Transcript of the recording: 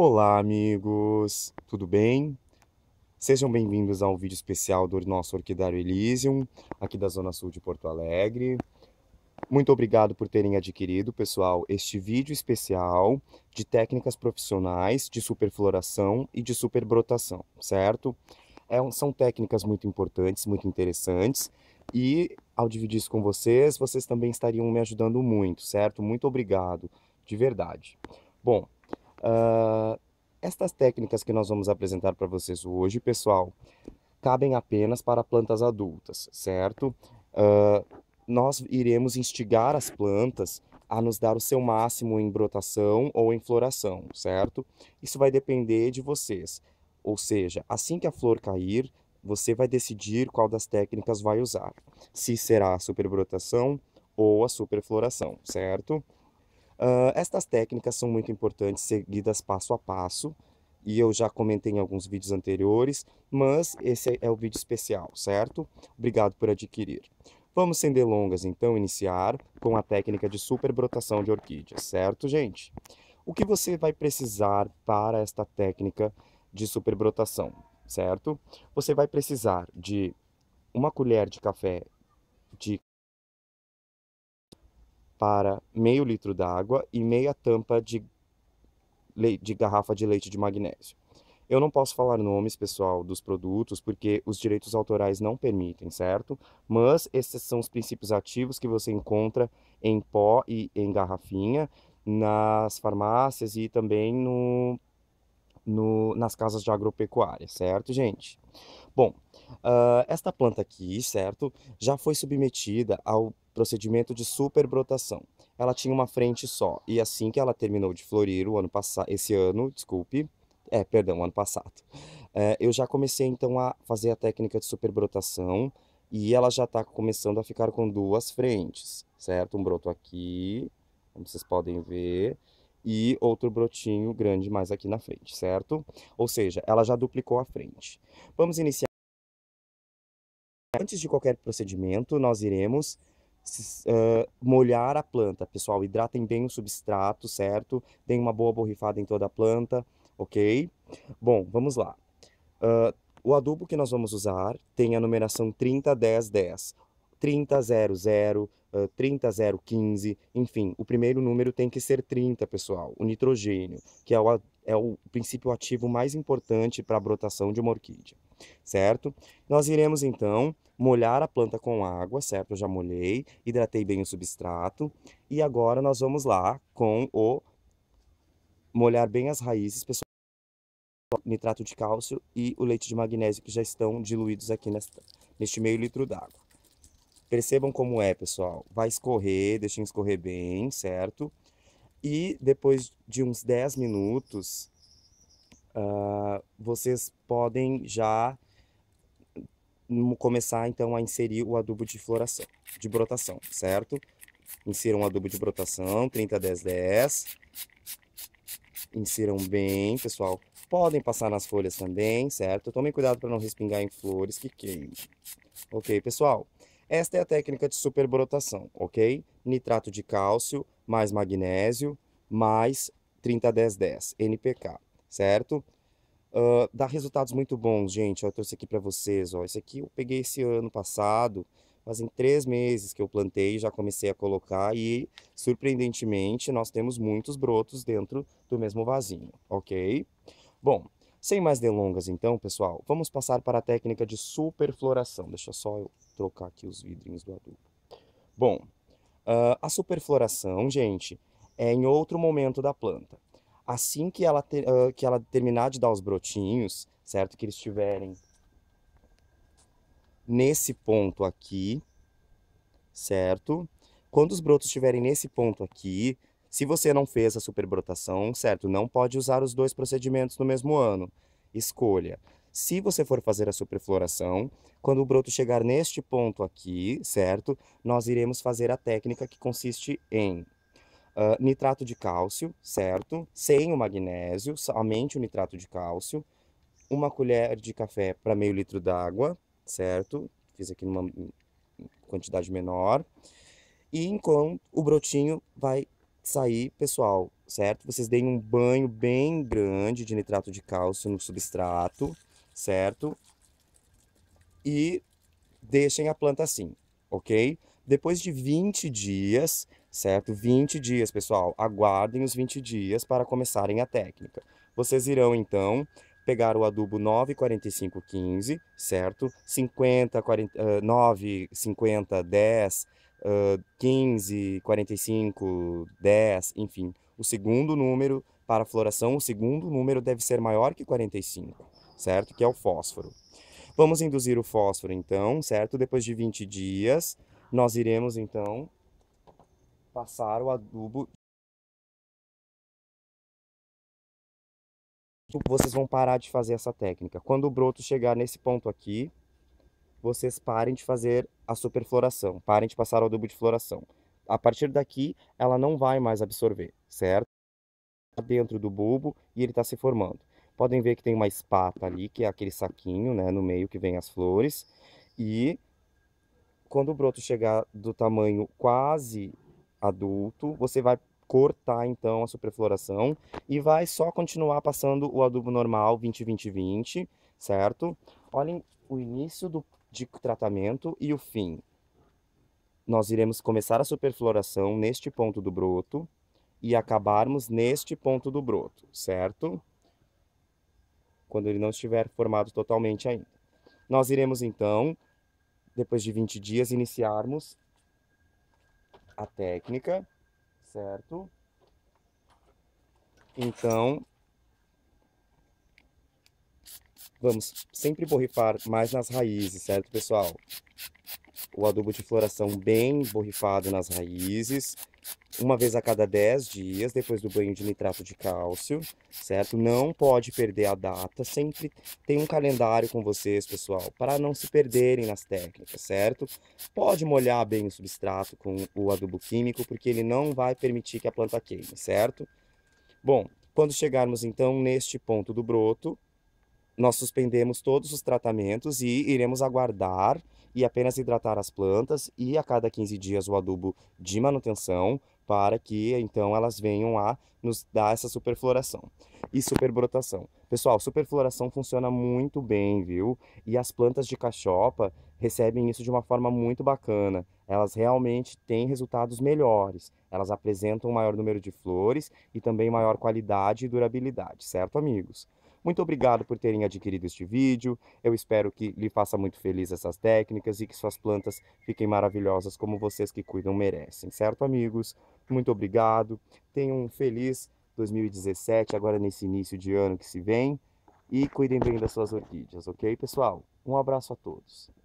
Olá, amigos! Tudo bem? Sejam bem-vindos ao vídeo especial do nosso Orquidário Elysium, aqui da Zona Sul de Porto Alegre. Muito obrigado por terem adquirido, pessoal, este vídeo especial de técnicas profissionais de superfloração e de superbrotação, certo? É, são técnicas muito importantes, muito interessantes, e ao dividir isso com vocês, vocês também estariam me ajudando muito, certo? Muito obrigado, de verdade. Bom, uh estas técnicas que nós vamos apresentar para vocês hoje, pessoal, cabem apenas para plantas adultas, certo? Uh, nós iremos instigar as plantas a nos dar o seu máximo em brotação ou em floração, certo? Isso vai depender de vocês. Ou seja, assim que a flor cair, você vai decidir qual das técnicas vai usar. Se será a superbrotação ou a superfloração, certo? Uh, estas técnicas são muito importantes, seguidas passo a passo, e eu já comentei em alguns vídeos anteriores, mas esse é o vídeo especial, certo? Obrigado por adquirir. Vamos sem delongas, então, iniciar com a técnica de superbrotação de orquídeas, certo, gente? O que você vai precisar para esta técnica de superbrotação, certo? Você vai precisar de uma colher de café de para meio litro d'água e meia tampa de, de garrafa de leite de magnésio. Eu não posso falar nomes, pessoal, dos produtos, porque os direitos autorais não permitem, certo? Mas esses são os princípios ativos que você encontra em pó e em garrafinha nas farmácias e também no, no, nas casas de agropecuária, certo, gente? Bom, uh, esta planta aqui, certo, já foi submetida ao procedimento de superbrotação. Ela tinha uma frente só, e assim que ela terminou de florir o ano passado, esse ano, desculpe, é, perdão, ano passado, eh, eu já comecei então a fazer a técnica de superbrotação, e ela já está começando a ficar com duas frentes, certo? Um broto aqui, como vocês podem ver, e outro brotinho grande mais aqui na frente, certo? Ou seja, ela já duplicou a frente. Vamos iniciar. Antes de qualquer procedimento, nós iremos uh, molhar a planta. Pessoal, hidratem bem o substrato, certo? Deem uma boa borrifada em toda a planta, ok? Bom, vamos lá. Uh, o adubo que nós vamos usar tem a numeração 301010. 3000, uh, 30, 0, 15, enfim, o primeiro número tem que ser 30, pessoal. O nitrogênio, que é o, é o princípio ativo mais importante para a brotação de uma orquídea, certo? Nós iremos então molhar a planta com água, certo? Eu já molhei, hidratei bem o substrato e agora nós vamos lá com o molhar bem as raízes, pessoal nitrato de cálcio e o leite de magnésio que já estão diluídos aqui nesta, neste meio litro d'água. Percebam como é, pessoal. Vai escorrer, deixem escorrer bem, certo? E depois de uns 10 minutos, uh, vocês podem já começar então a inserir o adubo de floração, de brotação, certo? Insiram o adubo de brotação, 30, 10, 10. Insiram bem, pessoal. Podem passar nas folhas também, certo? Tomem cuidado para não respingar em flores que queimem. Ok, pessoal? Esta é a técnica de superbrotação, ok? Nitrato de cálcio mais magnésio mais 30-10-10, NPK, certo? Uh, dá resultados muito bons, gente. Eu trouxe aqui para vocês, ó. Esse aqui eu peguei esse ano passado, fazem três meses que eu plantei, já comecei a colocar e, surpreendentemente, nós temos muitos brotos dentro do mesmo vasinho, ok? Bom, sem mais delongas, então, pessoal, vamos passar para a técnica de superfloração. Deixa só eu trocar aqui os vidrinhos do adubo. Bom, uh, a superfloração, gente, é em outro momento da planta. Assim que ela, ter, uh, ah, que ela terminar de dar os brotinhos, certo? Que eles estiverem nesse ponto aqui, certo? Quando os brotos estiverem nesse ponto aqui, se você não fez a superbrotação, certo, não pode usar os dois procedimentos no mesmo ano. Escolha. Se você for fazer a superfloração, quando o broto chegar neste ponto aqui, certo, nós iremos fazer a técnica que consiste em uh, nitrato de cálcio, certo, sem o magnésio, somente o nitrato de cálcio, uma colher de café para meio litro d'água, certo, fiz aqui numa hum, quantidade menor, e enquanto o brotinho vai sair, pessoal, certo? Vocês deem um banho bem grande de nitrato de cálcio no substrato, certo? E deixem a planta assim, ok? Depois de 20 dias, certo? 20 dias, pessoal. Aguardem os 20 dias para começarem a técnica. Vocês irão, então, pegar o adubo 94515, certo? 50, 40, 9, 50, 10, 15, 45, 10, enfim. O segundo número para floração, o segundo número deve ser maior que 45, certo? Que é o fósforo. Vamos induzir o fósforo, então, certo? Depois de 20 dias, nós iremos, então, passar o adubo. Vocês vão parar de fazer essa técnica. Quando o broto chegar nesse ponto aqui, vocês parem de fazer a superfloração, parem de passar o adubo de floração. A partir daqui, ela não vai mais absorver, certo? Tá dentro do bulbo e ele está se formando. Podem ver que tem uma espata ali, que é aquele saquinho, né, no meio que vem as flores. E quando o broto chegar do tamanho quase adulto, você vai cortar então a superfloração e vai só continuar passando o adubo normal 20-20-20, certo? Olhem o início do de tratamento e o fim. Nós iremos começar a superfloração neste ponto do broto e acabarmos neste ponto do broto, certo? Quando ele não estiver formado totalmente ainda. Nós iremos então, depois de 20 dias, iniciarmos a técnica, certo? Então, Vamos sempre borrifar mais nas raízes, certo, pessoal? O adubo de floração bem borrifado nas raízes, uma vez a cada 10 dias, depois do banho de nitrato de cálcio, certo? Não pode perder a data, sempre tem um calendário com vocês, pessoal, para não se perderem nas técnicas, certo? Pode molhar bem o substrato com o adubo químico, porque ele não vai permitir que a planta queime, certo? Bom, quando chegarmos então neste ponto do broto, nós suspendemos todos os tratamentos e iremos aguardar e apenas hidratar as plantas e a cada 15 dias o adubo de manutenção para que então elas venham a nos dar essa superfloração e superbrotação. Pessoal, superfloração funciona muito bem, viu? E as plantas de cachopa recebem isso de uma forma muito bacana. Elas realmente têm resultados melhores. Elas apresentam um maior número de flores e também maior qualidade e durabilidade, certo, amigos? Muito obrigado por terem adquirido este vídeo. Eu espero que lhe faça muito feliz essas técnicas e que suas plantas fiquem maravilhosas como vocês que cuidam merecem, certo, amigos? Muito obrigado. Tenham um feliz 2017, agora nesse início de ano que se vem. E cuidem bem das suas orquídeas, ok, pessoal? Um abraço a todos.